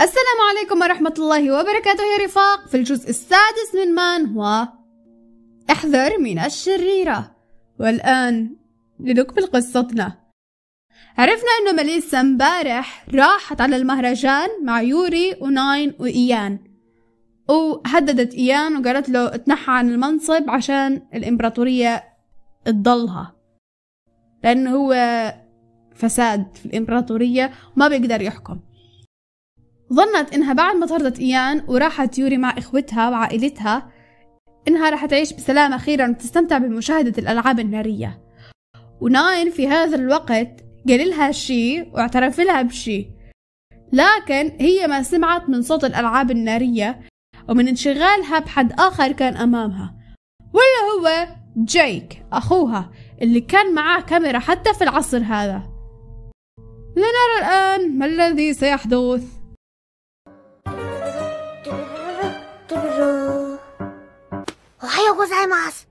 السلام عليكم ورحمة الله وبركاته يا رفاق في الجزء السادس من هو احذر من الشريرة والآن لنكمل قصتنا عرفنا انه مليسا امبارح راحت على المهرجان مع يوري وناين وايان وهددت ايان وقالت له اتنحى عن المنصب عشان الامبراطورية تضلها لانه هو فساد في الامبراطورية وما بيقدر يحكم ظنت إنها بعد ما طردت إيان وراحت يوري مع إخوتها وعائلتها إنها راح تعيش بسلام أخيرا وتستمتع بمشاهدة الألعاب النارية وناين في هذا الوقت قال لها شي واعترف لها بشي لكن هي ما سمعت من صوت الألعاب النارية ومن انشغالها بحد آخر كان أمامها ولا هو جيك أخوها اللي كان معاه كاميرا حتى في العصر هذا لنرى الآن ما الذي سيحدث وهايو غوزايماس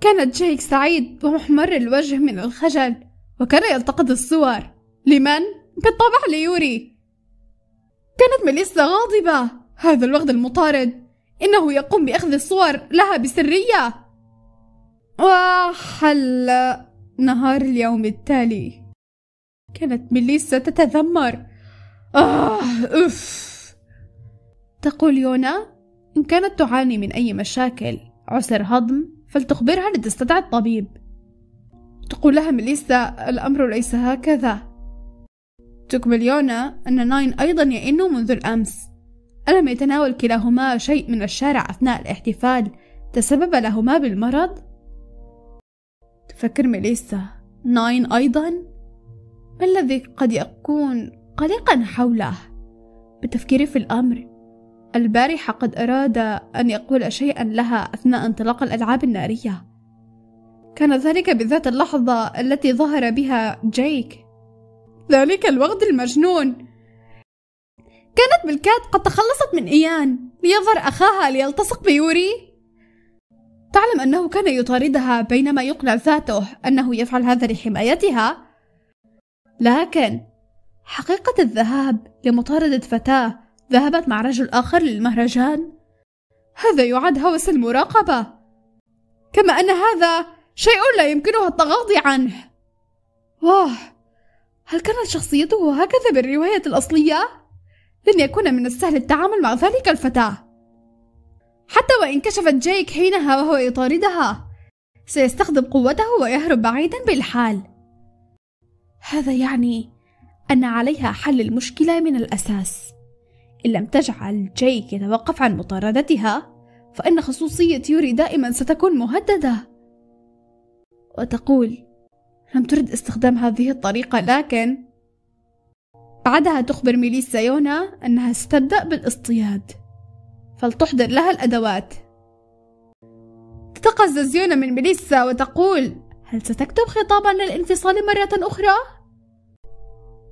كانت جيك سعيد ومحمر الوجه من الخجل وكان يلتقط الصور لمن؟ بالطبع ليوري كانت ميليسا غاضبة هذا الوغد المطارد إنه يقوم بأخذ الصور لها بسرية وحل نهار اليوم التالي كانت ميليسا تتذمر آه أوف تقول يونا كانت تعاني من أي مشاكل عسر هضم فلتخبرها لتستدعي الطبيب تقول لها ميليسا الأمر ليس هكذا تكمل يونا أن ناين أيضا يئن منذ الأمس ألم يتناول كلاهما شيء من الشارع أثناء الاحتفال تسبب لهما بالمرض؟ تفكر ميليسا ناين أيضا؟ ما الذي قد يكون قلقا حوله؟ بالتفكير في الأمر البارحة قد أراد أن يقول شيئا لها أثناء انطلاق الألعاب النارية كان ذلك بذات اللحظة التي ظهر بها جيك ذلك الوغد المجنون كانت بالكاد قد تخلصت من إيان ليظهر أخاها ليلتصق بيوري تعلم أنه كان يطاردها بينما يقنع ذاته أنه يفعل هذا لحمايتها لكن حقيقة الذهاب لمطاردة فتاة ذهبت مع رجل آخر للمهرجان هذا يعد هوس المراقبة كما أن هذا شيء لا يمكنها التغاضي عنه واه هل كانت شخصيته هكذا بالرواية الأصلية؟ لن يكون من السهل التعامل مع ذلك الفتاة حتى وإن كشفت جايك حينها وهو يطاردها سيستخدم قوته ويهرب بعيدا بالحال هذا يعني أن عليها حل المشكلة من الأساس إن لم تجعل جيك يتوقف عن مطاردتها فإن خصوصية يوري دائما ستكون مهددة وتقول لم ترد استخدام هذه الطريقة لكن بعدها تخبر ميليسا يونا أنها ستبدأ بالاصطياد فلتحضر لها الأدوات تتقزز يونا من ميليسا وتقول هل ستكتب خطابا للانفصال مرة أخرى؟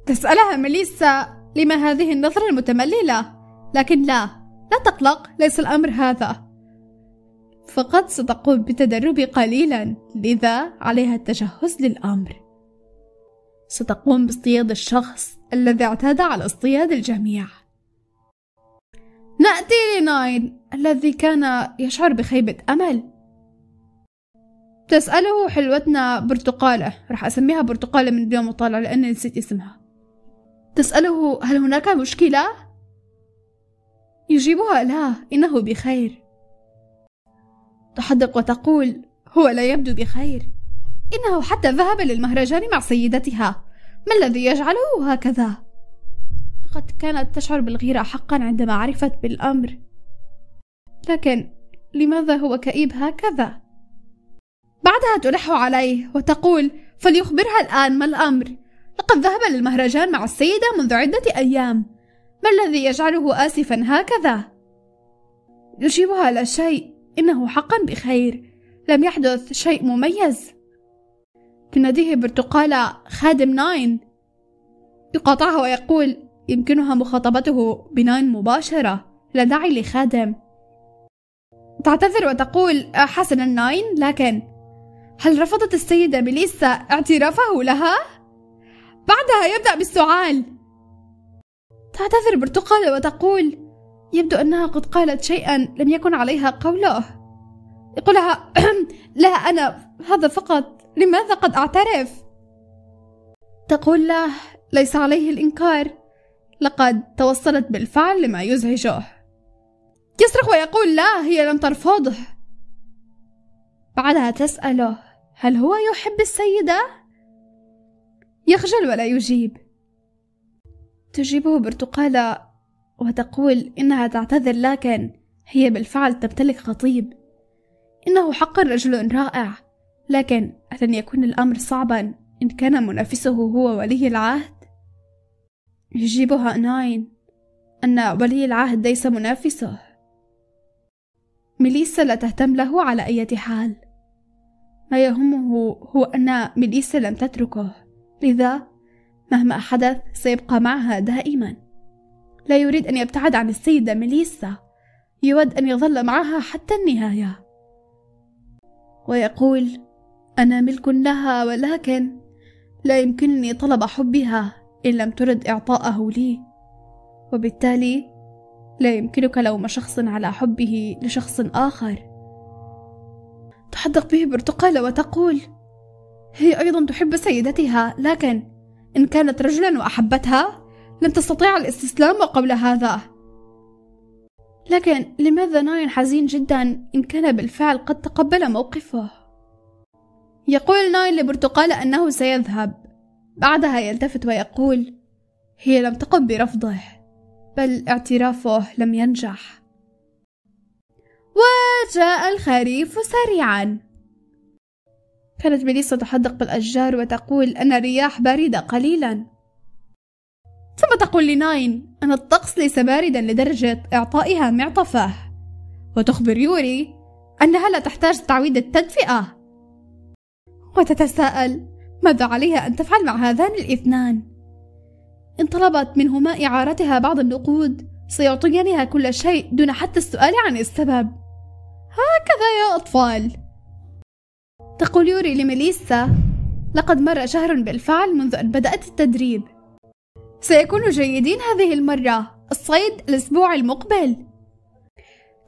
تسألها ميليسا لما هذه النظرة المتمللة لكن لا لا تقلق ليس الأمر هذا فقد ستقوم بتدربي قليلا لذا عليها التجهز للأمر ستقوم باصطياد الشخص الذي اعتاد على اصطياد الجميع نأتي لناين الذي كان يشعر بخيبة أمل تسأله حلوتنا برتقالة راح أسميها برتقالة من اليوم وطالع لأني نسيت اسمها تسأله هل هناك مشكلة؟ يجيبها لا إنه بخير تحدق وتقول هو لا يبدو بخير إنه حتى ذهب للمهرجان مع سيدتها ما الذي يجعله هكذا؟ لقد كانت تشعر بالغيرة حقا عندما عرفت بالأمر لكن لماذا هو كئيب هكذا؟ بعدها تلح عليه وتقول فليخبرها الآن ما الأمر لقد ذهب للمهرجان مع السيدة منذ عدة أيام ما الذي يجعله آسفا هكذا؟ يجيبها لا شيء إنه حقا بخير لم يحدث شيء مميز تناديه برتقالة خادم ناين يقاطعها ويقول يمكنها مخاطبته بناين مباشرة لا داعي لخادم تعتذر وتقول حسنا ناين لكن هل رفضت السيدة ميليسا اعترافه لها؟ بعدها يبدأ بالسعال تعتذر برتقالة وتقول يبدو أنها قد قالت شيئا لم يكن عليها قوله يقول لها لا أنا هذا فقط لماذا قد أعترف تقول له ليس عليه الإنكار لقد توصلت بالفعل لما يزعجه يصرخ ويقول لا هي لم ترفضه بعدها تسأله هل هو يحب السيدة؟ يخجل ولا يجيب تجيبه برتقالة وتقول إنها تعتذر لكن هي بالفعل تمتلك خطيب إنه حقا رجل رائع لكن ألن يكون الأمر صعبا إن كان منافسه هو ولي العهد؟ يجيبها ناين أن ولي العهد ليس منافسه ميليسا لا تهتم له على أي حال ما يهمه هو أن ميليسا لم تتركه لذا مهما حدث سيبقى معها دائما لا يريد أن يبتعد عن السيدة ميليسا يود أن يظل معها حتى النهاية ويقول أنا ملك لها ولكن لا يمكنني طلب حبها إن لم ترد إعطاءه لي وبالتالي لا يمكنك لوم شخص على حبه لشخص آخر تحدق به برتقالة وتقول هي أيضا تحب سيدتها لكن إن كانت رجلا وأحبتها لن تستطيع الاستسلام قبل هذا لكن لماذا ناين حزين جدا إن كان بالفعل قد تقبل موقفه يقول ناين لبرتقال أنه سيذهب بعدها يلتفت ويقول هي لم تقم برفضه بل اعترافه لم ينجح وجاء الخريف سريعا كانت ميليسا تحدق بالأشجار وتقول أن الرياح باردة قليلا ثم تقول لناين أن الطقس ليس باردا لدرجة إعطائها معطفه وتخبر يوري أنها لا تحتاج تعويد التدفئة وتتساءل ماذا عليها أن تفعل مع هذان الاثنان إن طلبت منهما إعارتها بعض النقود سيعطيانها كل شيء دون حتى السؤال عن السبب هكذا يا أطفال تقول يوري لميليسا لقد مر شهر بالفعل منذ أن بدأت التدريب سيكون جيدين هذه المرة الصيد الأسبوع المقبل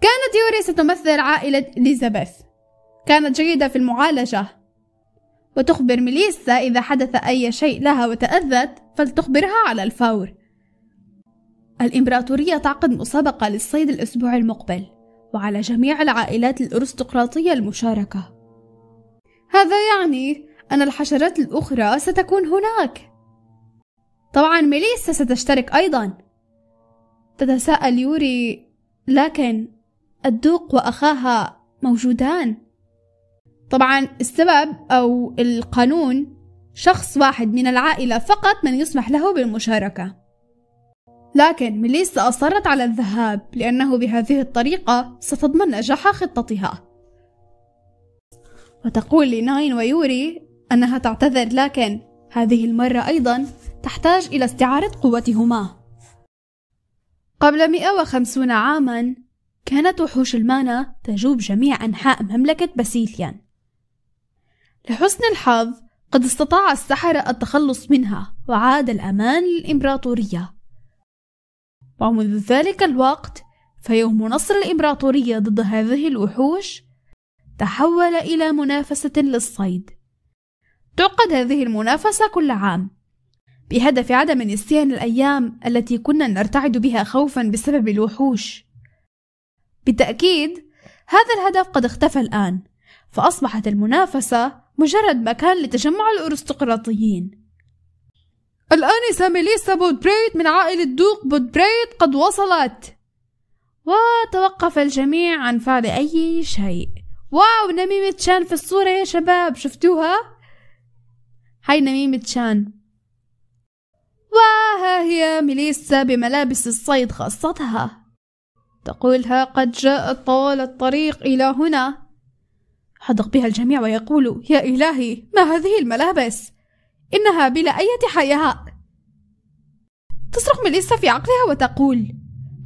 كانت يوري ستمثل عائلة إليزابيث كانت جيدة في المعالجة وتخبر ميليسا إذا حدث أي شيء لها وتأذت فلتخبرها على الفور الإمبراطورية تعقد مسابقة للصيد الأسبوع المقبل وعلى جميع العائلات الأرستقراطية المشاركة هذا يعني أن الحشرات الأخرى ستكون هناك طبعا ميليسا ستشترك أيضا تتساءل يوري لكن الدوق وأخاها موجودان طبعا السبب أو القانون شخص واحد من العائلة فقط من يسمح له بالمشاركة لكن ميليسا أصرت على الذهاب لأنه بهذه الطريقة ستضمن نجاح خطتها وتقول لناين ويوري أنها تعتذر لكن هذه المرة أيضا تحتاج إلى استعارة قوتهما قبل 150 عاما كانت وحوش المانا تجوب جميع أنحاء مملكة باسيليان لحسن الحظ قد استطاع السحرة التخلص منها وعاد الأمان للإمبراطورية ومنذ ذلك الوقت فيوم نصر الإمبراطورية ضد هذه الوحوش تحول إلى منافسة للصيد. تعقد هذه المنافسة كل عام، بهدف عدم نسيان الأيام التي كنا نرتعد بها خوفا بسبب الوحوش. بالتأكيد، هذا الهدف قد اختفى الآن، فأصبحت المنافسة مجرد مكان لتجمع الأرستقراطيين. الآنسة ميليسا بودبريت من عائلة دوق بودبريت قد وصلت، وتوقف الجميع عن فعل أي شيء. واو نميمة شان في الصورة يا شباب شفتوها هاي نميمة شان وها هي ميليسا بملابس الصيد خاصتها تقولها قد جاءت طوال الطريق إلى هنا حدق بها الجميع ويقول يا إلهي ما هذه الملابس إنها بلا أي حياء تصرخ ميليسا في عقلها وتقول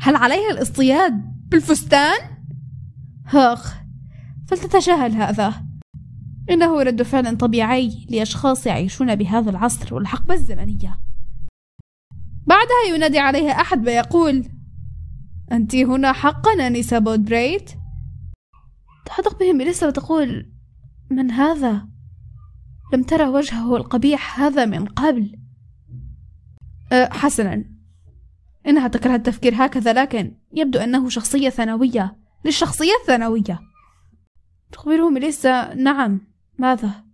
هل عليها الاصطياد بالفستان؟ أخ فلتتجاهل هذا إنه رد فعل طبيعي لأشخاص يعيشون بهذا العصر والحقبة الزمنية بعدها ينادي عليها أحد ويقول أنت هنا حقا أنيسة بودبريت تحدق بهم إليسا وتقول من هذا؟ لم ترى وجهه القبيح هذا من قبل أه حسنا إنها تكره التفكير هكذا لكن يبدو أنه شخصية ثانوية للشخصية الثانوية تخبرهم ميليسا نعم ماذا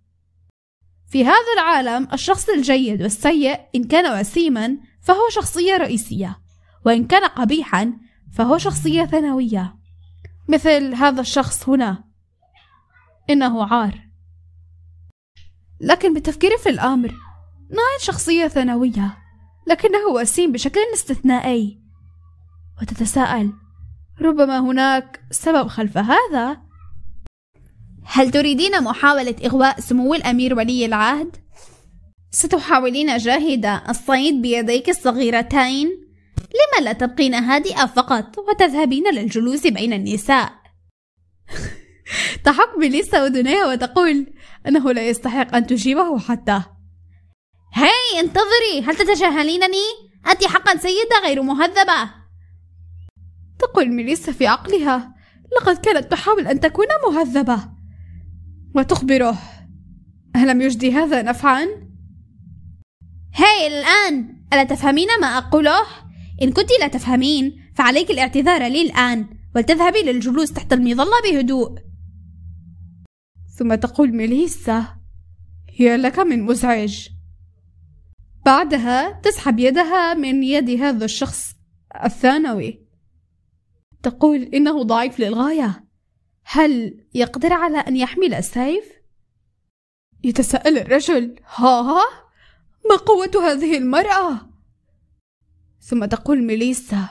في هذا العالم الشخص الجيد والسيء إن كان وسيما فهو شخصية رئيسية وإن كان قبيحا فهو شخصية ثانوية مثل هذا الشخص هنا إنه عار لكن بالتفكير في الأمر نايت نعم شخصية ثانوية لكنه وسيم بشكل استثنائي وتتساءل ربما هناك سبب خلف هذا هل تريدين محاولة إغواء سمو الأمير ولي العهد؟ ستحاولين جاهدة الصيد بيديك الصغيرتين؟ لما لا تبقين هادئة فقط وتذهبين للجلوس بين النساء؟ تحك بليسا أذنيها وتقول أنه لا يستحق أن تجيبه حتى هاي انتظري هل تتجاهلينني؟ أنت حقا سيدة غير مهذبة تقول ميليسا في عقلها لقد كانت تحاول أن تكون مهذبة وتخبره ألم يجدي هذا نفعا؟ هاي الآن ألا تفهمين ما أقوله؟ إن كنت لا تفهمين فعليك الاعتذار لي الآن ولتذهبي للجلوس تحت المظلة بهدوء ثم تقول ميليسا يا لك من مزعج بعدها تسحب يدها من يد هذا الشخص الثانوي تقول إنه ضعيف للغاية هل يقدر على أن يحمل السيف؟ يتساءل الرجل ها؟ ها ما قوة هذه المرأة؟ ثم تقول ميليسا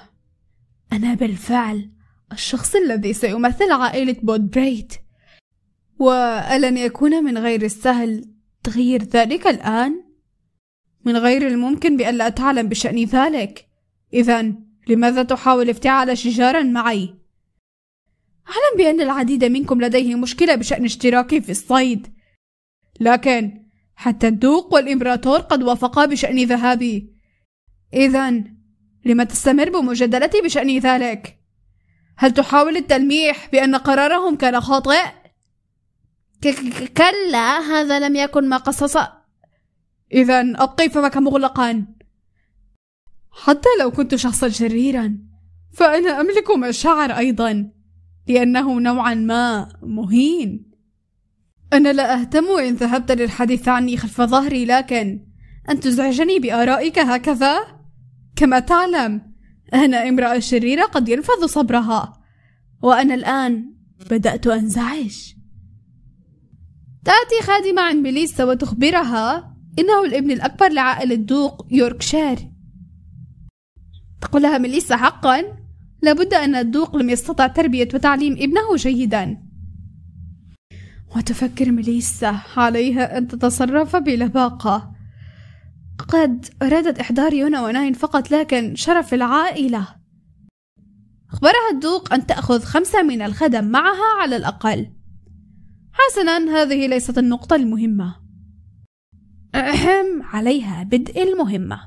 أنا بالفعل الشخص الذي سيمثل عائلة بود بريت وألن يكون من غير السهل تغيير ذلك الآن من غير الممكن بأن لا تعلم بشأن ذلك إذا لماذا تحاول افتعال شجارا معي أعلم بأن العديد منكم لديه مشكلة بشأن اشتراكي في الصيد لكن حتى الدوق والإمبراطور قد وافقا بشأن ذهابي إذا لم تستمر بمجادلتي بشأن ذلك؟ هل تحاول التلميح بأن قرارهم كان خاطئ؟ كلا هذا لم يكن ما قصص إذا أبقي فمك مغلقا حتى لو كنت شخصا شريرا فأنا أملك مشاعر أيضا لأنه نوعا ما مهين أنا لا أهتم إن ذهبت للحديث عني خلف ظهري لكن أن تزعجني بآرائك هكذا كما تعلم أنا امرأة شريرة قد ينفض صبرها وأنا الآن بدأت أنزعج تأتي خادمة عند ميليسا وتخبرها إنه الابن الأكبر لعائلة دوق يوركشير تقول لها ميليسا حقا لابد أن الدوق لم يستطع تربية وتعليم ابنه جيدا وتفكر ميليسا عليها أن تتصرف بلباقة قد أرادت إحضار يونا وناين فقط لكن شرف العائلة أخبرها الدوق أن تأخذ خمسة من الخدم معها على الأقل حسنا هذه ليست النقطة المهمة أهم عليها بدء المهمة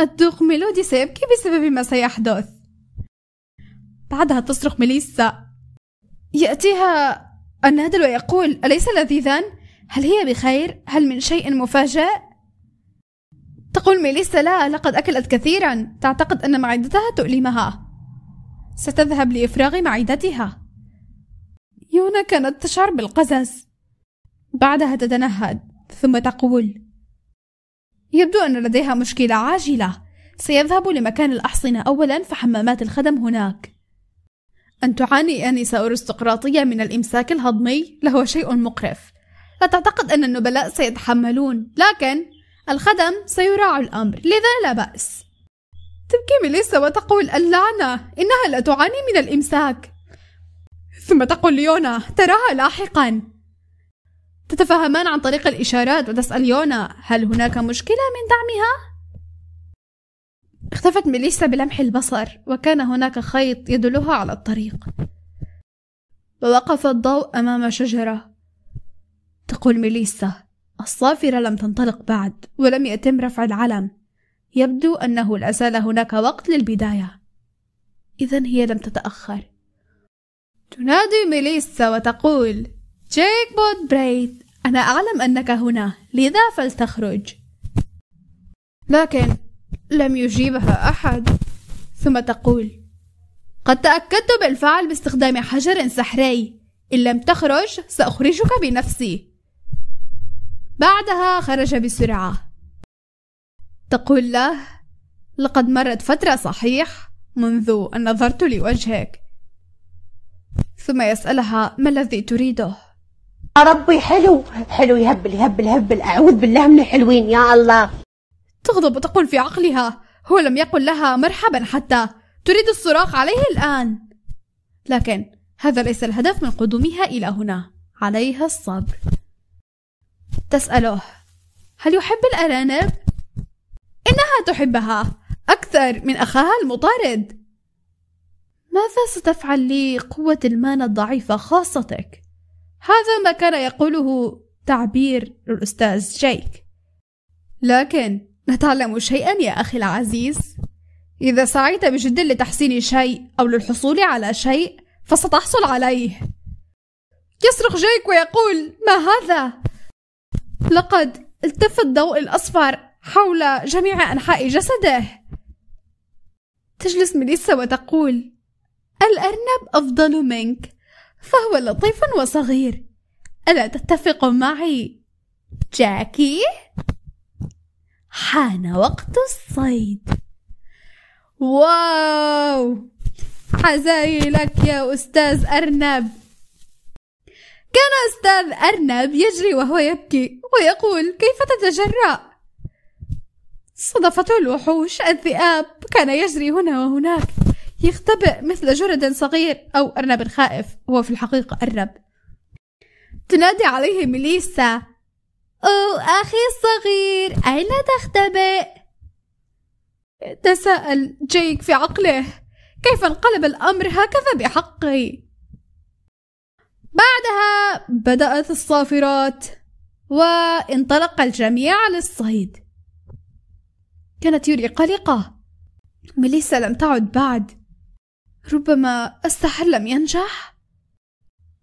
الدوق ميلودي سيبكي بسبب ما سيحدث بعدها تصرخ ميليسا يأتيها النادل ويقول أليس لذيذا؟ هل هي بخير؟ هل من شيء مفاجئ؟ تقول ميليسا لا لقد أكلت كثيرا تعتقد أن معدتها تؤلمها ستذهب لإفراغ معدتها يونا كانت تشعر بالقزز بعدها تتنهد ثم تقول يبدو أن لديها مشكلة عاجلة سيذهب لمكان الأحصنة أولا فحمامات الخدم هناك أن تعاني آنسة أرستقراطية من الإمساك الهضمي لهو شيء مقرف لا تعتقد أن النبلاء سيتحملون لكن الخدم سيراع الأمر لذا لا بأس تبكي ميليسا وتقول اللعنة إنها لا تعاني من الإمساك ثم تقول ليونا تراها لاحقا تتفاهمان عن طريق الإشارات وتسأل يونا هل هناك مشكلة من دعمها؟ التفت ميليسا بلمح البصر وكان هناك خيط يدلها على الطريق ووقف الضوء أمام شجرة تقول ميليسا الصافرة لم تنطلق بعد ولم يتم رفع العلم يبدو أنه لا زال هناك وقت للبداية إذا هي لم تتأخر تنادي ميليسا وتقول جيك بود بريد أنا أعلم أنك هنا لذا فلتخرج لكن لم يجيبها أحد ثم تقول قد تأكدت بالفعل باستخدام حجر سحري إن لم تخرج سأخرجك بنفسي بعدها خرج بسرعة تقول له لقد مرت فترة صحيح منذ أن نظرت لوجهك ثم يسألها ما الذي تريده يا ربي حلو حلو يهبل يهبل يهبل أعوذ بالله من الحلوين يا الله تغضب وتقول في عقلها هو لم يقل لها مرحبا حتى تريد الصراخ عليه الآن لكن هذا ليس الهدف من قدومها إلى هنا عليها الصبر تسأله هل يحب الأرانب؟ إنها تحبها أكثر من أخاها المطارد ماذا ستفعل لي قوة المانة الضعيفة خاصتك؟ هذا ما كان يقوله تعبير الأستاذ جايك لكن نتعلم شيئا يا أخي العزيز إذا سعيت بجد لتحسين شيء أو للحصول على شيء فستحصل عليه يصرخ جيك ويقول ما هذا؟ لقد التف الضوء الأصفر حول جميع أنحاء جسده تجلس ميليسا وتقول الأرنب أفضل منك فهو لطيف وصغير ألا تتفق معي جاكي؟ حان وقت الصيد واو حزاي لك يا أستاذ أرنب كان أستاذ أرنب يجري وهو يبكي ويقول كيف تتجرأ صدفته الوحوش الذئاب كان يجري هنا وهناك يختبئ مثل جرد صغير أو أرنب خائف هو في الحقيقة أرنب تنادي عليه ميليسا أوه أخي الصغير أين تختبئ؟ تساءل جيك في عقله كيف انقلب الأمر هكذا بحقي؟ بعدها بدأت الصافرات وانطلق الجميع للصيد كانت يوري قلقة ميليسا لم تعد بعد ربما السحر لم ينجح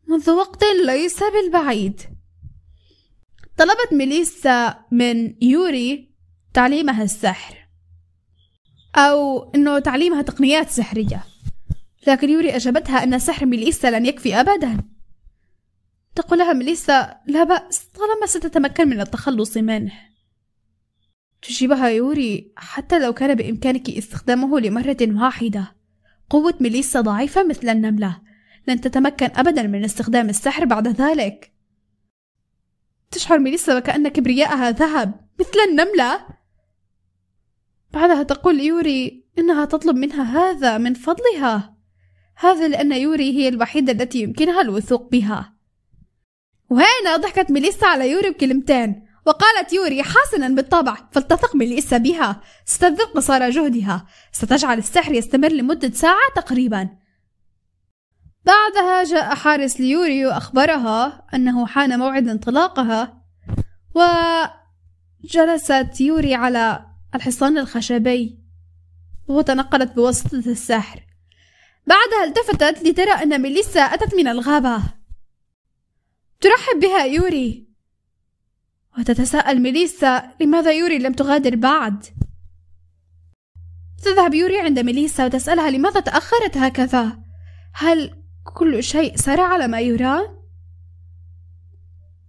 منذ وقت ليس بالبعيد طلبت ميليسا من يوري تعليمها السحر أو أنه تعليمها تقنيات سحرية لكن يوري أجابتها أن سحر ميليسا لن يكفي أبدا تقول لها ميليسا لا بأس طالما ستتمكن من التخلص منه تجيبها يوري حتى لو كان بإمكانك استخدامه لمرة واحدة قوة ميليسا ضعيفة مثل النملة لن تتمكن أبدا من استخدام السحر بعد ذلك تشعر ميليسا وكأن كبرياءها ذهب مثل النملة بعدها تقول يوري إنها تطلب منها هذا من فضلها هذا لأن يوري هي الوحيدة التي يمكنها الوثوق بها وهنا ضحكت ميليسا على يوري بكلمتين وقالت يوري حسنا بالطبع فلتثق ميليسا بها ستذق قصارى جهدها ستجعل السحر يستمر لمدة ساعة تقريبا بعدها جاء حارس ليوري وأخبرها أنه حان موعد انطلاقها وجلست يوري على الحصان الخشبي وتنقلت بواسطة السحر بعدها التفتت لترى أن ميليسا أتت من الغابة ترحب بها يوري وتتساءل ميليسا لماذا يوري لم تغادر بعد تذهب يوري عند ميليسا وتسألها لماذا تأخرت هكذا هل كل شيء سار على ما يرام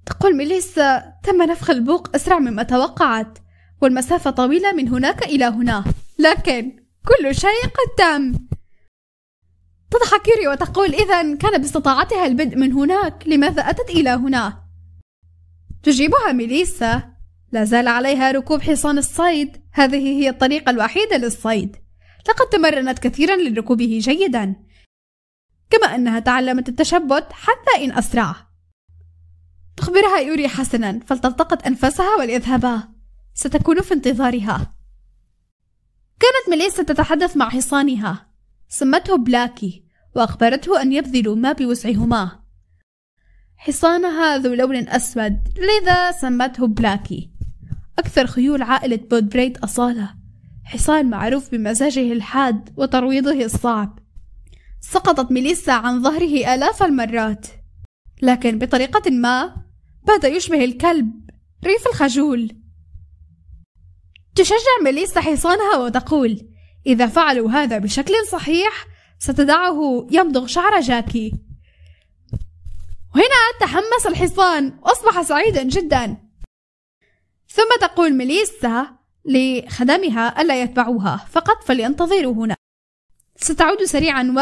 تقول ميليسا تم نفخ البوق أسرع مما توقعت والمسافة طويلة من هناك إلى هنا لكن كل شيء قد تم تضحك يوري وتقول إذا كان باستطاعتها البدء من هناك لماذا أتت إلى هنا؟ تجيبها ميليسا لا زال عليها ركوب حصان الصيد هذه هي الطريقة الوحيدة للصيد لقد تمرنت كثيرا لركوبه جيدا كما أنها تعلمت التشبت حتى إن أسرعه تخبرها يوري حسنا فلتلتقط أنفاسها وليذهبا ستكون في انتظارها كانت ميليسا تتحدث مع حصانها سمته بلاكي وأخبرته أن يبذلوا ما بوسعهما حصانها ذو لون أسود لذا سمته بلاكي أكثر خيول عائلة بود أصالة حصان معروف بمزاجه الحاد وترويضه الصعب سقطت ميليسا عن ظهره آلاف المرات لكن بطريقة ما بات يشبه الكلب ريف الخجول تشجع ميليسا حصانها وتقول إذا فعلوا هذا بشكل صحيح ستدعه يمضغ شعر جاكي هنا تحمس الحصان وأصبح سعيدا جدا ثم تقول ميليسا لخدمها ألا يتبعوها فقط فلينتظروا هنا ستعود سريعا و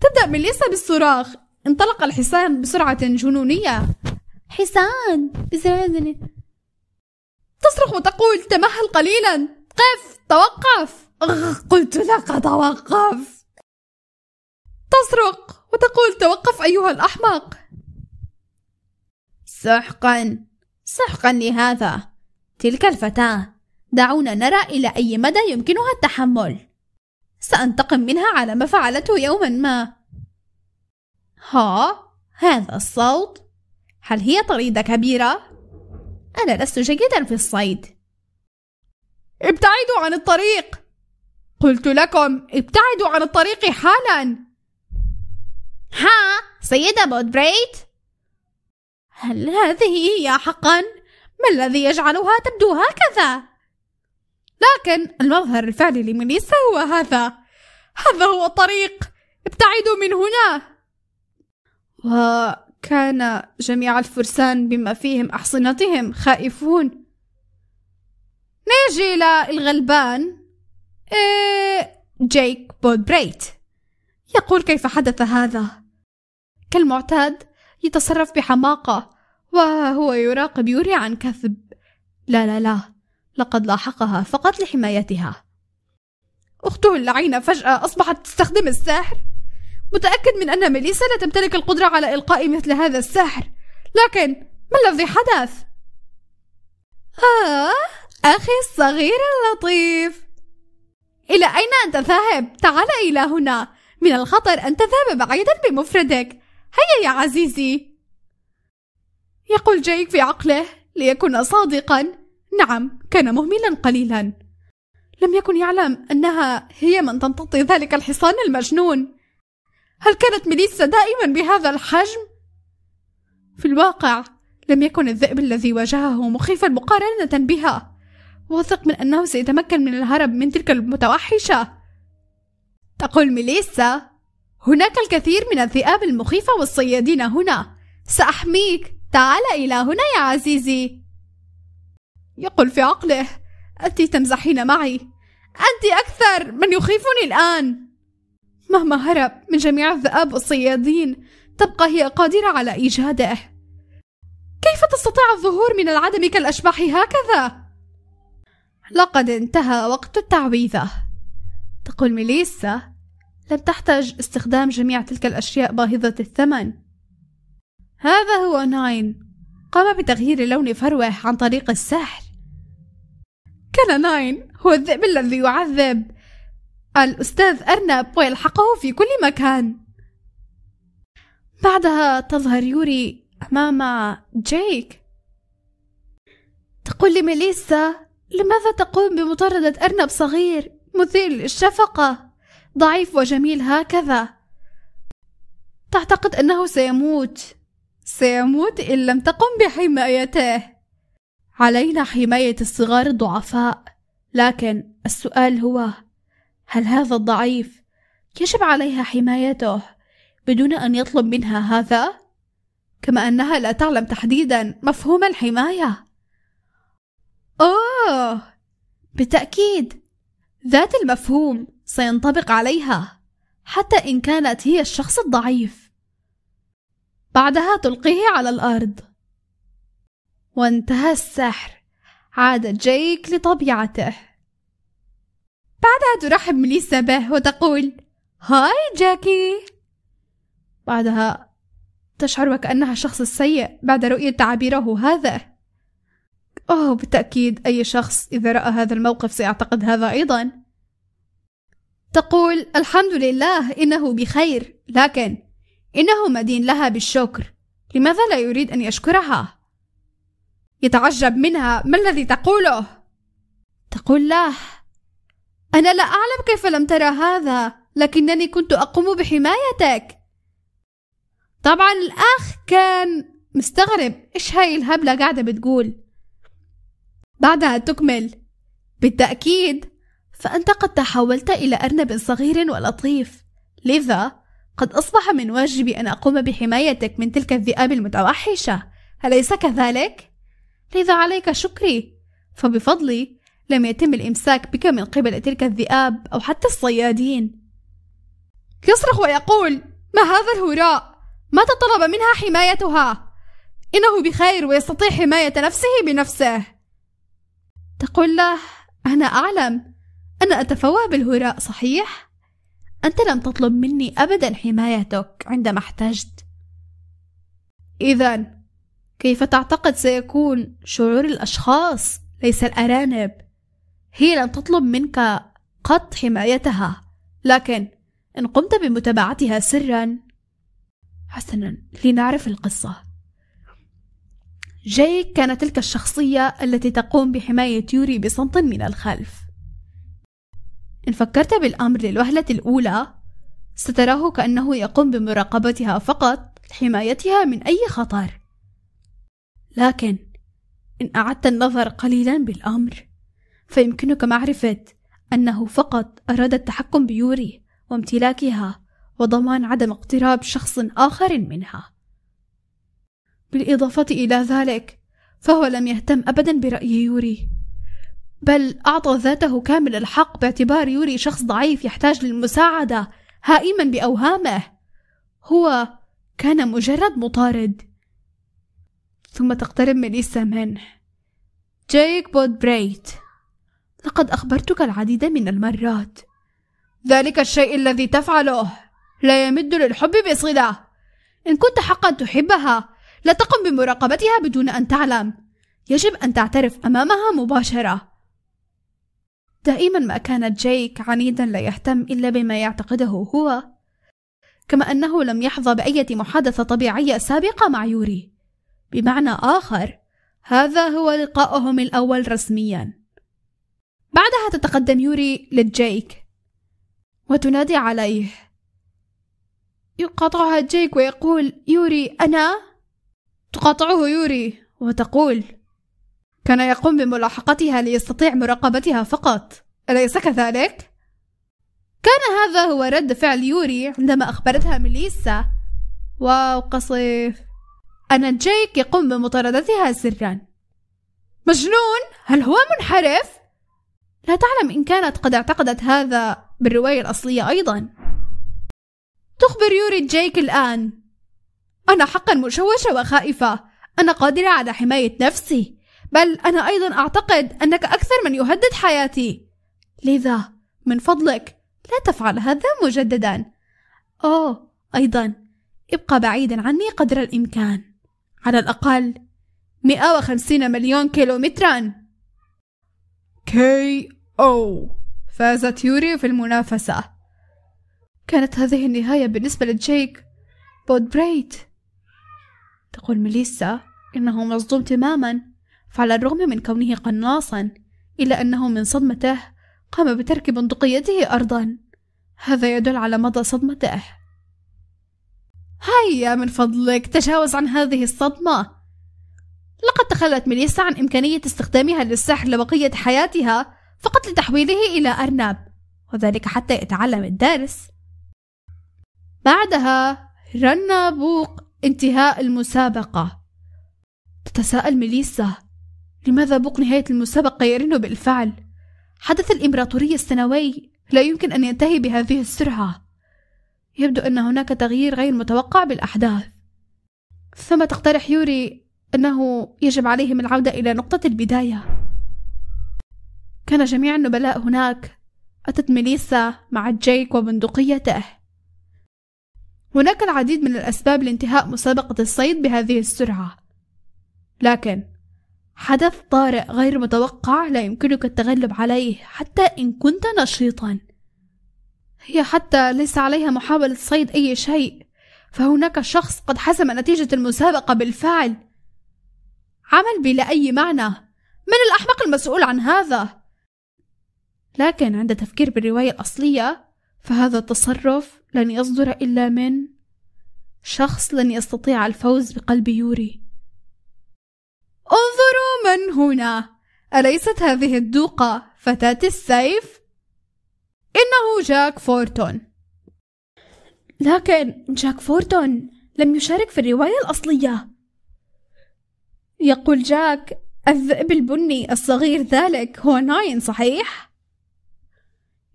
تبدا ميليسا بالصراخ انطلق الحصان بسرعة جنونية حصان بسرعة تصرخ وتقول تمهل قليلا قف توقف قلت لك توقف تصرخ وتقول توقف أيها الأحمق سحقا سحقا لهذا تلك الفتاة دعونا نرى إلى أي مدى يمكنها التحمل سأنتقم منها على ما فعلته يوما ما ها هذا الصوت هل هي طريدة كبيرة؟ أنا لست جيدا في الصيد ابتعدوا عن الطريق قلت لكم ابتعدوا عن الطريق حالا ها سيدة بودبريت هل هذه هي حقا؟ ما الذي يجعلها تبدو هكذا؟ لكن المظهر الفعلي لميليسا هو هذا هذا هو الطريق ابتعدوا من هنا وكان جميع الفرسان بما فيهم أحصنتهم خائفون نيجي إلى الغلبان إيه جيك بولبريت يقول كيف حدث هذا كالمعتاد يتصرف بحماقة وهو يراقب يوري عن كثب لا لا لا لقد لاحقها فقط لحمايتها أخته اللعينة فجأة أصبحت تستخدم السحر متأكد من أن ميليسا لا تمتلك القدرة على إلقاء مثل هذا السحر لكن ما الذي حدث؟ آه أخي الصغير اللطيف إلى أين أنت ذاهب؟ تعال إلى هنا من الخطر أن تذهب بعيدا بمفردك هيا يا عزيزي يقول جيك في عقله ليكون صادقا نعم كان مهملا قليلا لم يكن يعلم أنها هي من تمتطي ذلك الحصان المجنون هل كانت ميليسا دائما بهذا الحجم؟ في الواقع لم يكن الذئب الذي واجهه مخيفا مقارنة بها واثق من أنه سيتمكن من الهرب من تلك المتوحشة تقول ميليسا هناك الكثير من الذئاب المخيفة والصيادين هنا سأحميك تعال إلى هنا يا عزيزي يقول في عقله أنت تمزحين معي أنت أكثر من يخيفني الآن مهما هرب من جميع الذئاب والصيادين تبقى هي قادرة على إيجاده كيف تستطيع الظهور من العدم كالأشباح هكذا؟ لقد انتهى وقت التعويذة تقول ميليسا لم تحتاج استخدام جميع تلك الأشياء باهظة الثمن هذا هو ناين قام بتغيير لون فروه عن طريق السحر كان ناين هو الذئب الذي يعذب الأستاذ أرنب ويلحقه في كل مكان بعدها تظهر يوري أمام جيك تقول لميليسا لماذا تقوم بمطاردة أرنب صغير مثير للشفقة ضعيف وجميل هكذا تعتقد أنه سيموت سيموت إن لم تقم بحمايته علينا حماية الصغار الضعفاء لكن السؤال هو هل هذا الضعيف يجب عليها حمايته بدون أن يطلب منها هذا؟ كما أنها لا تعلم تحديدا مفهوم الحماية أوه بالتأكيد ذات المفهوم سينطبق عليها حتى إن كانت هي الشخص الضعيف بعدها تلقيه على الأرض وانتهى السحر عاد جيك لطبيعته بعدها ترحب مليسا به وتقول هاي جاكي بعدها تشعر وكأنها الشخص السيء بعد رؤية تعابيره هذا أوه بالتأكيد أي شخص إذا رأى هذا الموقف سيعتقد هذا أيضا تقول الحمد لله إنه بخير لكن إنه مدين لها بالشكر لماذا لا يريد أن يشكرها؟ يتعجب منها ما الذي تقوله تقول له انا لا اعلم كيف لم ترى هذا لكنني كنت اقوم بحمايتك طبعا الاخ كان مستغرب ايش هاي الهبله قاعده بتقول بعدها تكمل بالتاكيد فانت قد تحولت الى ارنب صغير ولطيف لذا قد اصبح من واجبي ان اقوم بحمايتك من تلك الذئاب المتوحشه اليس كذلك لذا عليك شكري فبفضلي لم يتم الإمساك بك من قبل تلك الذئاب أو حتى الصيادين يصرخ ويقول ما هذا الهراء متى طلب منها حمايتها إنه بخير ويستطيع حماية نفسه بنفسه تقول له أنا أعلم أنا أتفوه بالهراء صحيح؟ أنت لم تطلب مني أبدا حمايتك عندما احتجت إذا كيف تعتقد سيكون شعور الأشخاص ليس الأرانب؟ هي لن تطلب منك قط حمايتها، لكن إن قمت بمتابعتها سرًا، حسنًا لنعرف القصة. جيك كان تلك الشخصية التي تقوم بحماية يوري بصمت من الخلف. إن فكرت بالأمر للوهلة الأولى، ستراه كأنه يقوم بمراقبتها فقط لحمايتها من أي خطر. لكن إن أعدت النظر قليلا بالأمر فيمكنك معرفة أنه فقط أراد التحكم بيوري وامتلاكها وضمان عدم اقتراب شخص آخر منها بالإضافة إلى ذلك فهو لم يهتم أبدا برأي يوري بل أعطى ذاته كامل الحق باعتبار يوري شخص ضعيف يحتاج للمساعدة هائما بأوهامه هو كان مجرد مطارد ثم تقترب من منه جايك بود بريت لقد أخبرتك العديد من المرات ذلك الشيء الذي تفعله لا يمد للحب بصلة إن كنت حقا تحبها لا تقم بمراقبتها بدون أن تعلم يجب أن تعترف أمامها مباشرة دائما ما كان جايك عنيدا لا يهتم إلا بما يعتقده هو كما أنه لم يحظى بأية محادثة طبيعية سابقة مع يوري بمعنى آخر هذا هو لقاؤهم الأول رسميا بعدها تتقدم يوري لجيك وتنادي عليه يقاطعها جيك ويقول يوري أنا تقاطعه يوري وتقول كان يقوم بملاحقتها ليستطيع مراقبتها فقط أليس كذلك؟ كان هذا هو رد فعل يوري عندما أخبرتها ميليسا واو قصيف أن جيك يقوم بمطاردتها سرا مجنون هل هو منحرف؟ لا تعلم إن كانت قد اعتقدت هذا بالرواية الأصلية أيضا تخبر يوري جيك الآن أنا حقا مشوشة وخائفة أنا قادرة على حماية نفسي بل أنا أيضا أعتقد أنك أكثر من يهدد حياتي لذا من فضلك لا تفعل هذا مجددا أوه أيضا ابقى بعيدا عني قدر الإمكان على الأقل مئة وخمسين مليون كيلومترا كي أو فازت يوري في المنافسة كانت هذه النهاية بالنسبة لجيك بود بريت تقول ميليسا إنه مصدوم تماما فعلى الرغم من كونه قناصا إلا أنه من صدمته قام بترك بندقيته أرضا هذا يدل على مدى صدمته هيا من فضلك تجاوز عن هذه الصدمة لقد تخلت ميليسا عن إمكانية استخدامها للسحر لبقية حياتها فقط لتحويله إلى أرنب وذلك حتى يتعلم الدرس بعدها رن بوق انتهاء المسابقة تتساءل ميليسا لماذا بوق نهاية المسابقة يرن بالفعل؟ حدث الإمبراطوري السنوي لا يمكن أن ينتهي بهذه السرعة يبدو أن هناك تغيير غير متوقع بالأحداث ثم تقترح يوري أنه يجب عليهم العودة إلى نقطة البداية كان جميع النبلاء هناك أتت ميليسا مع جيك وبندقيته هناك العديد من الأسباب لانتهاء مسابقة الصيد بهذه السرعة لكن حدث طارئ غير متوقع لا يمكنك التغلب عليه حتى إن كنت نشيطا هي حتى ليس عليها محاولة صيد أي شيء فهناك شخص قد حسم نتيجة المسابقة بالفعل عمل بلا أي معنى من الأحمق المسؤول عن هذا لكن عند تفكير بالرواية الأصلية فهذا التصرف لن يصدر إلا من شخص لن يستطيع الفوز بقلب يوري انظروا من هنا أليست هذه الدوقة فتاة السيف؟ إنه جاك فورتون لكن جاك فورتون لم يشارك في الرواية الأصلية يقول جاك الذئب البني الصغير ذلك هو ناين صحيح؟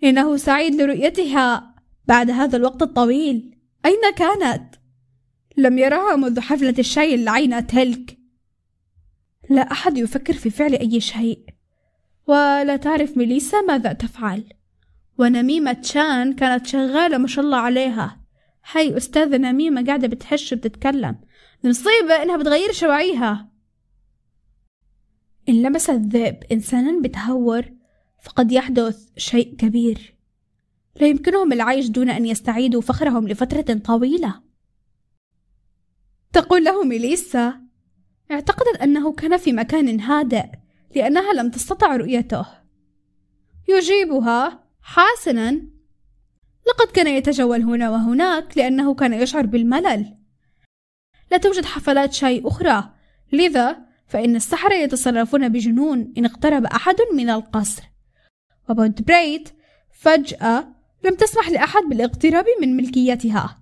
إنه سعيد لرؤيتها بعد هذا الوقت الطويل أين كانت؟ لم يرها منذ حفلة الشاي العينة تلك لا أحد يفكر في فعل أي شيء ولا تعرف ميليسا ماذا تفعل ونميمة شان كانت شغالة ما شاء الله عليها هاي أستاذة نميمة قاعدة بتحش بتتكلم المصيبة إنها بتغير شواعيها إن لمس الذئب إنسانا بتهور فقد يحدث شيء كبير لا يمكنهم العيش دون أن يستعيدوا فخرهم لفترة طويلة تقول له ميليسا اعتقدت أنه كان في مكان هادئ لأنها لم تستطع رؤيته يجيبها حسنا لقد كان يتجول هنا وهناك لأنه كان يشعر بالملل لا توجد حفلات شاي أخرى لذا فإن السحرة يتصرفون بجنون إن اقترب أحد من القصر وبونت بريت فجأة لم تسمح لأحد بالاقتراب من ملكيتها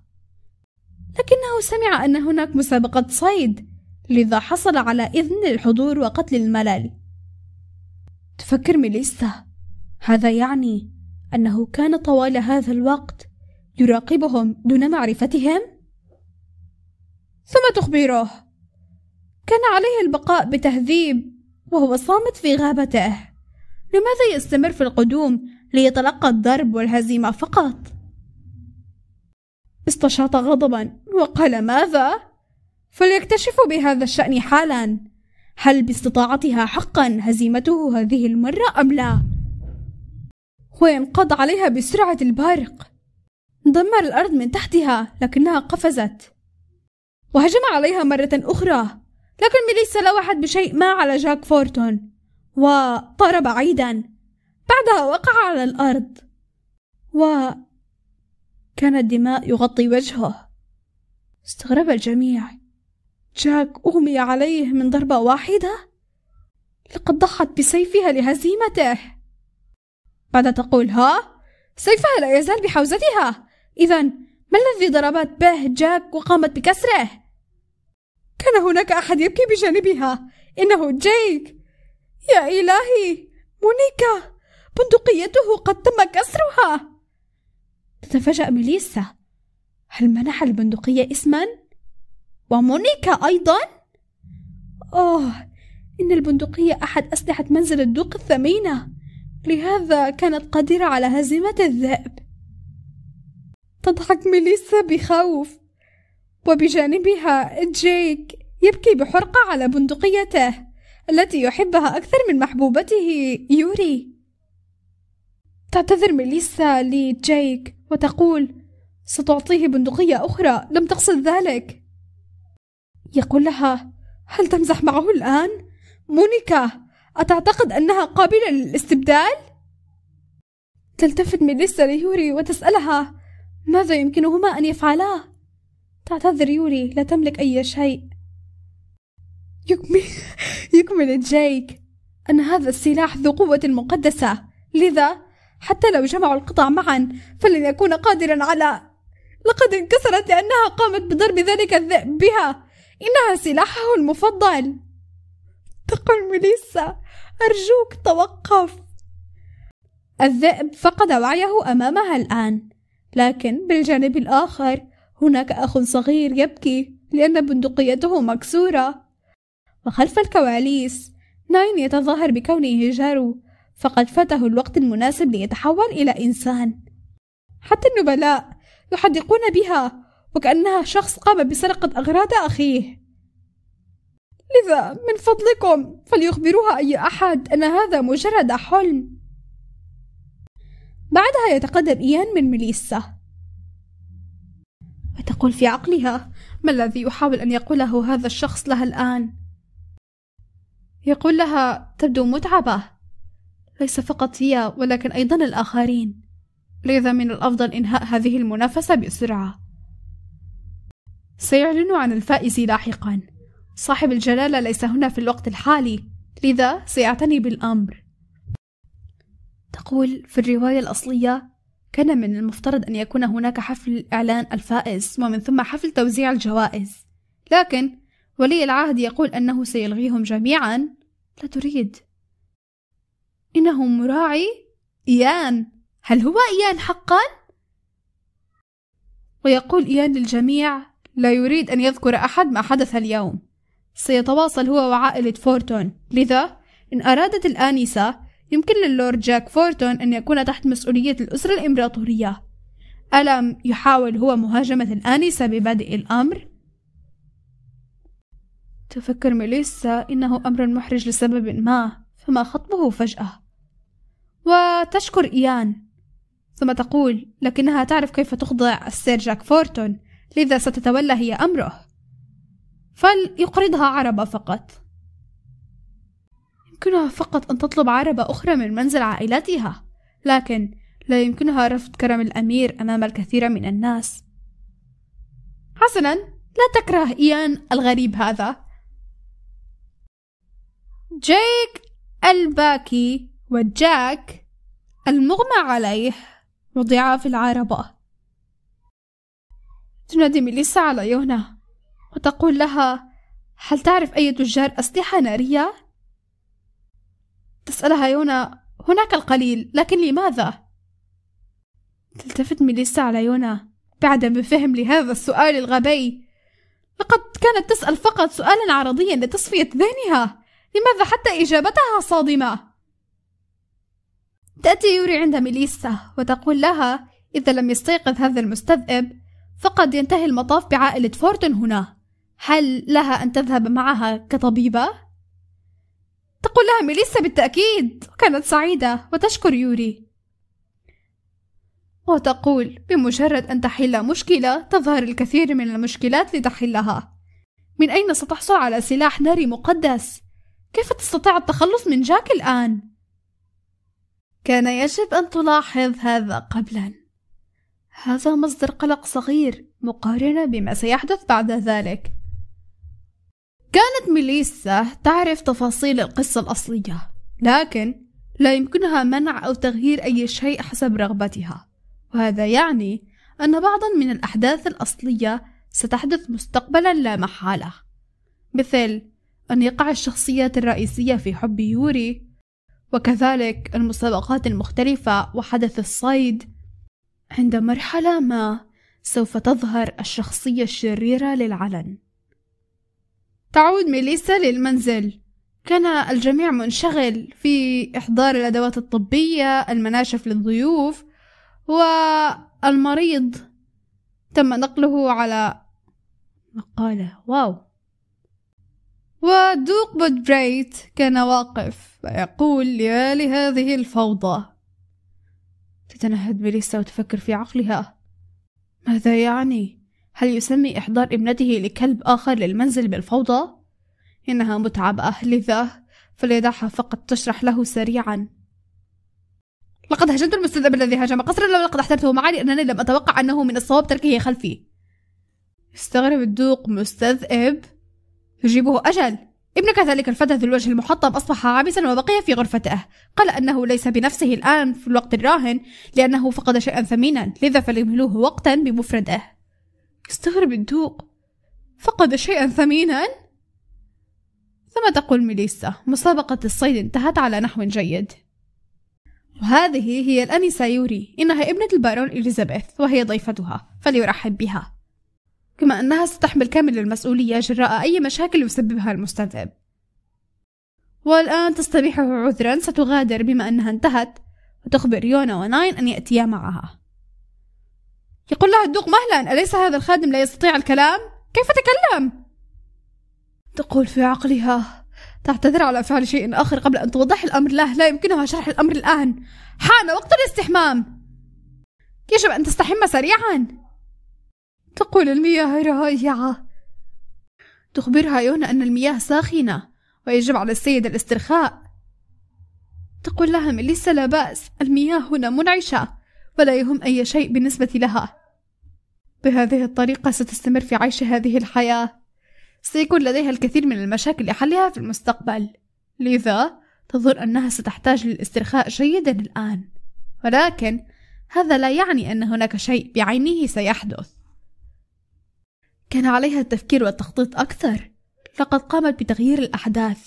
لكنه سمع أن هناك مسابقة صيد لذا حصل على إذن للحضور وقتل الملل تفكر ميليسا هذا يعني أنه كان طوال هذا الوقت يراقبهم دون معرفتهم؟ ثم تخبره كان عليه البقاء بتهذيب وهو صامت في غابته لماذا يستمر في القدوم ليتلقى الضرب والهزيمة فقط؟ استشاط غضبا وقال ماذا؟ فليكتشفوا بهذا الشأن حالا هل باستطاعتها حقا هزيمته هذه المرة أم لا؟ وينقض عليها بسرعة البارق دمر الأرض من تحتها لكنها قفزت وهجم عليها مرة أخرى لكن ميليسا لوحت بشيء ما على جاك فورتون وطار بعيدا بعدها وقع على الأرض و كان الدماء يغطي وجهه استغرب الجميع جاك أغمي عليه من ضربة واحدة لقد ضحت بسيفها لهزيمته بعد تقول ها سيفها لا يزال بحوزتها إذا ما الذي ضربت به جاك وقامت بكسره؟ كان هناك أحد يبكي بجانبها إنه جيك يا إلهي مونيكا بندقيته قد تم كسرها تتفاجأ ميليسا هل منح البندقية اسما؟ ومونيكا أيضا؟ أوه إن البندقية أحد أسلحة منزل الدوق الثمينة لهذا كانت قادرة على هزيمة الذئب تضحك ميليسا بخوف وبجانبها جيك يبكي بحرقة على بندقيته التي يحبها أكثر من محبوبته يوري تعتذر ميليسا لجيك وتقول ستعطيه بندقية أخرى لم تقصد ذلك يقول لها هل تمزح معه الآن؟ مونيكا أتعتقد أنها قابلة للاستبدال؟ تلتفت ميليسا ليوري وتسألها ماذا يمكنهما أن يفعلا؟ تعتذر يوري لا تملك أي شيء يكمل, يكمل جايك أن هذا السلاح ذو قوة مقدسة لذا حتى لو جمعوا القطع معا فلن يكون قادرا على لقد انكسرت لأنها قامت بضرب ذلك الذئب بها إنها سلاحه المفضل تقول ميليسا أرجوك توقف الذئب فقد وعيه أمامها الآن لكن بالجانب الآخر هناك أخ صغير يبكي لأن بندقيته مكسورة وخلف الكواليس ناين يتظاهر بكونه جارو فقد فاته الوقت المناسب ليتحول إلى إنسان حتى النبلاء يحدقون بها وكأنها شخص قام بسرقة أغراض أخيه لذا من فضلكم فليخبروها أي أحد أن هذا مجرد حلم بعدها يتقدم إيان من ميليسا وتقول في عقلها ما الذي يحاول أن يقوله هذا الشخص لها الآن يقول لها تبدو متعبة ليس فقط هي ولكن أيضا الآخرين لذا من الأفضل إنهاء هذه المنافسة بسرعة سيعلن عن الفائز لاحقا صاحب الجلالة ليس هنا في الوقت الحالي لذا سيعتني بالأمر تقول في الرواية الأصلية كان من المفترض أن يكون هناك حفل إعلان الفائز ومن ثم حفل توزيع الجوائز لكن ولي العهد يقول أنه سيلغيهم جميعا لا تريد إنه مراعي إيان هل هو إيان حقا؟ ويقول إيان للجميع لا يريد أن يذكر أحد ما حدث اليوم سيتواصل هو وعائلة فورتون لذا إن أرادت الآنسة يمكن للورد جاك فورتون أن يكون تحت مسؤولية الأسرة الإمبراطورية ألم يحاول هو مهاجمة الآنسة ببادئ الأمر؟ تفكر ميليسا إنه أمر محرج لسبب ما فما خطبه فجأة وتشكر إيان ثم تقول لكنها تعرف كيف تخضع السير جاك فورتون لذا ستتولى هي أمره فليقرضها عربة فقط يمكنها فقط أن تطلب عربة أخرى من منزل عائلتها لكن لا يمكنها رفض كرم الأمير أمام الكثير من الناس حسنا لا تكره إيان الغريب هذا جيك الباكي وجاك المغمى عليه وضعا في العربة تنادي ميليسا على يونه وتقول لها هل تعرف أي تجار أسلحة نارية؟ تسألها يونا هناك القليل لكن لماذا؟ تلتفت ميليسا على يونا بعدم فهم لهذا السؤال الغبي لقد كانت تسأل فقط سؤالا عرضيا لتصفية ذهنها لماذا حتى إجابتها صادمة؟ تأتي يوري عند ميليسا وتقول لها إذا لم يستيقظ هذا المستذئب فقد ينتهي المطاف بعائلة فورتن هنا هل لها أن تذهب معها كطبيبة؟ تقول لها ميليسا بالتأكيد كانت سعيدة وتشكر يوري وتقول بمجرد أن تحل مشكلة تظهر الكثير من المشكلات لتحلها من أين ستحصل على سلاح ناري مقدس؟ كيف تستطيع التخلص من جاك الآن؟ كان يجب أن تلاحظ هذا قبلا هذا مصدر قلق صغير مقارنة بما سيحدث بعد ذلك كانت ميليسا تعرف تفاصيل القصة الأصلية لكن لا يمكنها منع أو تغيير أي شيء حسب رغبتها وهذا يعني أن بعضا من الأحداث الأصلية ستحدث مستقبلا لا محالة مثل أن يقع الشخصيات الرئيسية في حب يوري وكذلك المسابقات المختلفة وحدث الصيد عند مرحلة ما سوف تظهر الشخصية الشريرة للعلن تعود ميليسا للمنزل كان الجميع منشغل في إحضار الأدوات الطبية المناشف للضيوف والمريض تم نقله على مقالة واو ودوق بودبريت كان واقف ويقول يا لهذه الفوضى تتنهد ميليسا وتفكر في عقلها ماذا يعني هل يسمي إحضار ابنته لكلب آخر للمنزل بالفوضى؟ إنها متعبة لذا فليدعها فقط تشرح له سريعا لقد هجمت المستذئب الذي هاجم قصرا ولقد احترته معي لأنني لم أتوقع أنه من الصواب تركه خلفي استغرب الدوق مستذئب يجيبه أجل ابنك ذلك الفتى ذو الوجه المحطم أصبح عابسا وبقي في غرفته قال أنه ليس بنفسه الآن في الوقت الراهن لأنه فقد شيئا ثمينا لذا فليمهلوه وقتا بمفرده استغرب الدوق فقد شيئا ثمينا ثم تقول ميليسا مسابقة الصيد انتهت على نحو جيد وهذه هي الأنسة يوري إنها ابنة البارون إليزابيث وهي ضيفتها فليرحب بها كما أنها ستحمل كامل المسؤولية جراء أي مشاكل يسببها المستذئب والآن تستبيحه عذرا ستغادر بما أنها انتهت وتخبر يونا وناين أن يأتيا معها يقول لها الدوق مهلا أليس هذا الخادم لا يستطيع الكلام؟ كيف تكلم؟ تقول في عقلها تعتذر على فعل شيء آخر قبل أن توضح الأمر له لا يمكنها شرح الأمر الآن حان وقت الاستحمام يجب أن تستحم سريعا تقول المياه رائعة تخبرها يونا أن المياه ساخنة ويجب على السيد الاسترخاء تقول لها ميليسا لا بأس المياه هنا منعشة ولا يهم أي شيء بالنسبة لها بهذه الطريقة ستستمر في عيش هذه الحياة سيكون لديها الكثير من المشاكل لحلها في المستقبل لذا تظن أنها ستحتاج للاسترخاء جيدا الآن ولكن هذا لا يعني أن هناك شيء بعينه سيحدث كان عليها التفكير والتخطيط أكثر لقد قامت بتغيير الأحداث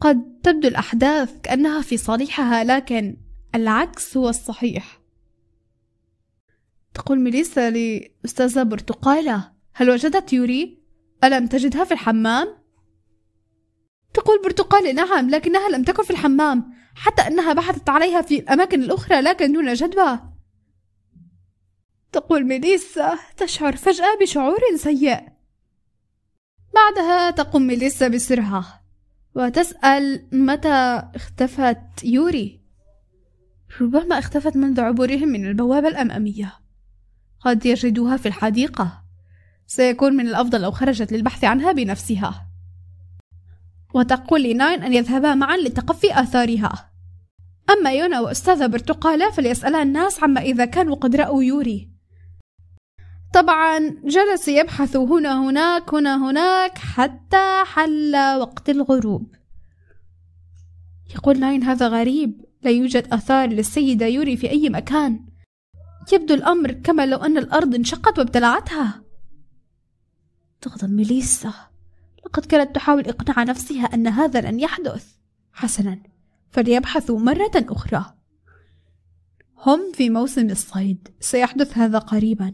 قد تبدو الأحداث كأنها في صالحها لكن العكس هو الصحيح تقول ميليسا لأستاذة برتقالة هل وجدت يوري؟ ألم تجدها في الحمام؟ تقول برتقالة نعم لكنها لم تكن في الحمام حتى أنها بحثت عليها في الأماكن الأخرى لكن دون جدوى تقول ميليسا تشعر فجأة بشعور سيء بعدها تقوم ميليسا بسرعة وتسأل متى اختفت يوري ربما اختفت منذ عبورهم من البوابة الأمامية قد يجدوها في الحديقة سيكون من الأفضل لو خرجت للبحث عنها بنفسها وتقول لناين أن يذهبا معا لتقفي آثارها أما يونا وأستاذة برتقالة فليسألا الناس عما إذا كانوا قد رأوا يوري طبعا جلس يبحث هنا هناك هنا هناك حتى حل وقت الغروب يقول ناين هذا غريب لا يوجد أثار للسيدة يوري في أي مكان يبدو الأمر كما لو أن الأرض انشقت وابتلعتها تغضب ميليسا لقد كانت تحاول إقناع نفسها أن هذا لن يحدث حسنا فليبحثوا مرة أخرى هم في موسم الصيد سيحدث هذا قريبا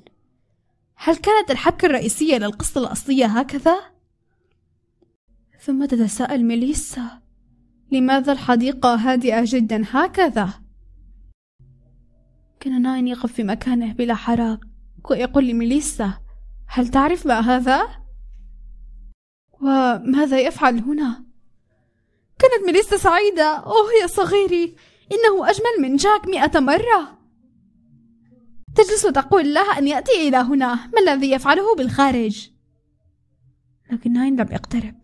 هل كانت الحبكة الرئيسية للقصة الأصلية هكذا؟ ثم تتساءل ميليسا لماذا الحديقة هادئة جدا هكذا؟ كان ناين يقف في مكانه بلا حراك ويقول لميليسا هل تعرف ما هذا؟ وماذا يفعل هنا؟ كانت ميليسا سعيدة أوه يا صغيري إنه أجمل من جاك مئة مرة تجلس تقول له أن يأتي إلى هنا ما الذي يفعله بالخارج؟ لكن ناين لم يقترب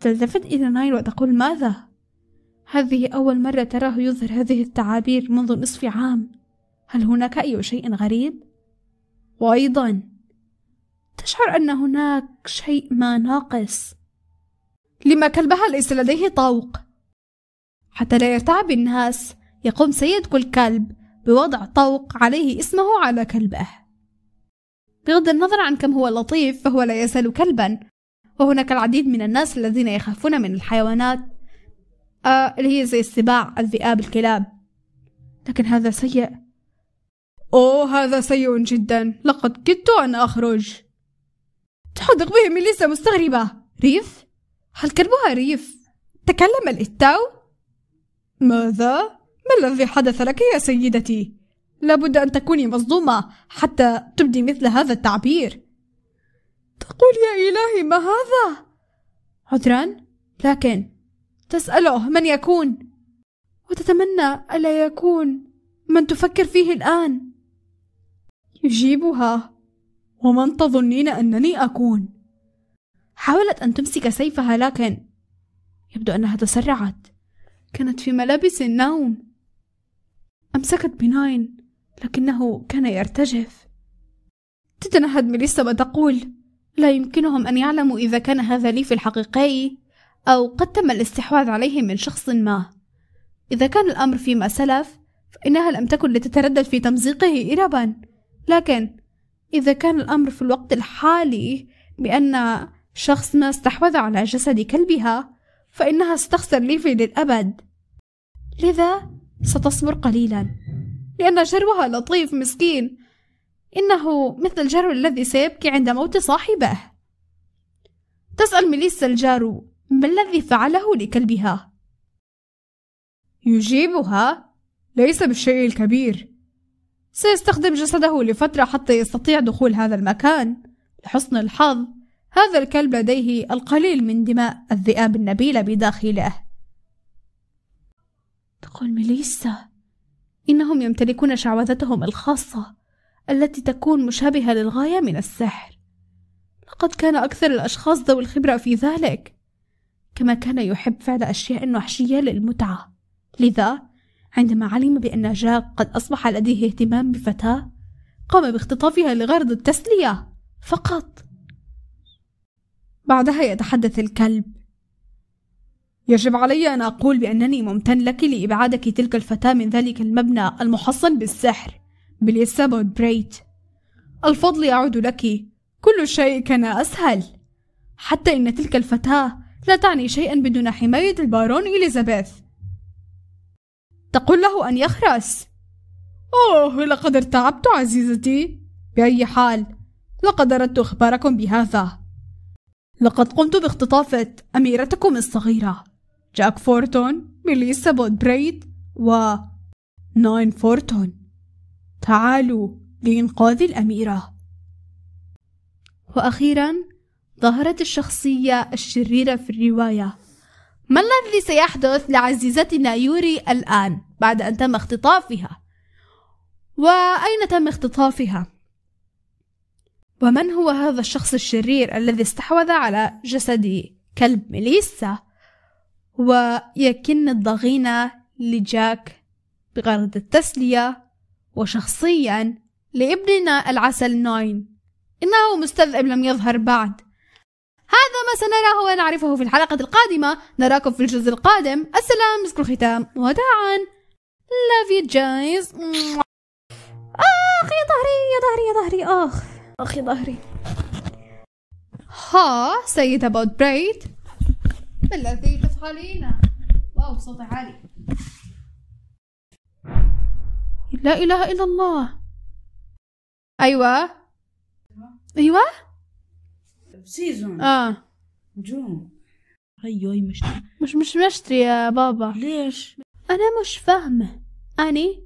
تلتفت إلى ناين وتقول ماذا؟ هذه أول مرة تراه يظهر هذه التعابير منذ نصف عام هل هناك أي شيء غريب؟ وأيضا تشعر أن هناك شيء ما ناقص لما كلبها ليس لديه طوق حتى لا يرتعب الناس يقوم سيد كل كلب بوضع طوق عليه اسمه على كلبه بغض النظر عن كم هو لطيف فهو لا يزال كلبا وهناك العديد من الناس الذين يخافون من الحيوانات آه اللي هي زي السباع الذئاب الكلاب لكن هذا سيء أوه هذا سيء جدا لقد كدت أن أخرج تحدق به ميليسا مستغربة ريف؟ هل كلبها ريف؟ تكلم الإتاو؟ ماذا؟ ما الذي حدث لك يا سيدتي؟ لابد أن تكوني مصدومة حتى تبدي مثل هذا التعبير تقول يا إلهي ما هذا؟ عذران لكن تسأله من يكون وتتمنى ألا يكون من تفكر فيه الآن يجيبها ومن تظنين أنني أكون؟ حاولت أن تمسك سيفها لكن يبدو أنها تسرعت كانت في ملابس النوم أمسكت بناين لكنه كان يرتجف تتنهد ميليسا وتقول لا يمكنهم أن يعلموا إذا كان هذا ليف الحقيقي أو قد تم الاستحواذ عليه من شخص ما إذا كان الأمر فيما سلف فإنها لم تكن لتتردد في تمزيقه إربا لكن إذا كان الأمر في الوقت الحالي بأن شخص ما استحوذ على جسد كلبها فإنها ستخسر ليفي للأبد لذا ستصبر قليلا لأن جروها لطيف مسكين إنه مثل الجرو الذي سيبكي عند موت صاحبه تسأل ميليسا الجارو ما الذي فعله لكلبها يجيبها ليس بالشيء الكبير سيستخدم جسده لفترة حتى يستطيع دخول هذا المكان لحسن الحظ هذا الكلب لديه القليل من دماء الذئاب النبيلة بداخله تقول ميليسا إنهم يمتلكون شعوذتهم الخاصة التي تكون مشابهة للغاية من السحر لقد كان أكثر الأشخاص ذوي الخبرة في ذلك كما كان يحب فعل أشياء وحشية للمتعة لذا عندما علم بأن جاك قد أصبح لديه اهتمام بفتاة قام باختطافها لغرض التسلية فقط بعدها يتحدث الكلب يجب علي أن أقول بأنني ممتن لك لإبعادك تلك الفتاة من ذلك المبنى المحصن بالسحر باليسابود بريت الفضل يعود لك كل شيء كان أسهل حتى إن تلك الفتاة لا تعني شيئا بدون حماية البارون إليزابيث تقول له أن يخرس أوه لقد ارتعبت عزيزتي بأي حال لقد أردت إخباركم بهذا لقد قمت باختطافة أميرتكم الصغيرة جاك فورتون ميليسا بود بريد و ناين فورتون تعالوا لإنقاذ الأميرة وأخيرا ظهرت الشخصية الشريرة في الرواية ما الذي سيحدث لعزيزتنا يوري الآن بعد أن تم اختطافها؟ وأين تم اختطافها؟ ومن هو هذا الشخص الشرير الذي استحوذ على جسد كلب ميليسا ويكن الضغينة لجاك بغرض التسلية وشخصيا لابننا العسل ناين إنه مستذئب لم يظهر بعد هذا ما سنراه ونعرفه في الحلقة القادمة نراكم في الجزء القادم السلام مسك الختام وداعا love you guys آخ يا ظهري يا ظهري يا ظهري آخ آخ يا ظهري ها سيد بريد ما الذي تفعلينه واو صوتي عالي لا إله إلا الله أيوة أيوة سيزون اه نجوم هي مش مش مشتري يا بابا ليش انا مش فاهمه اني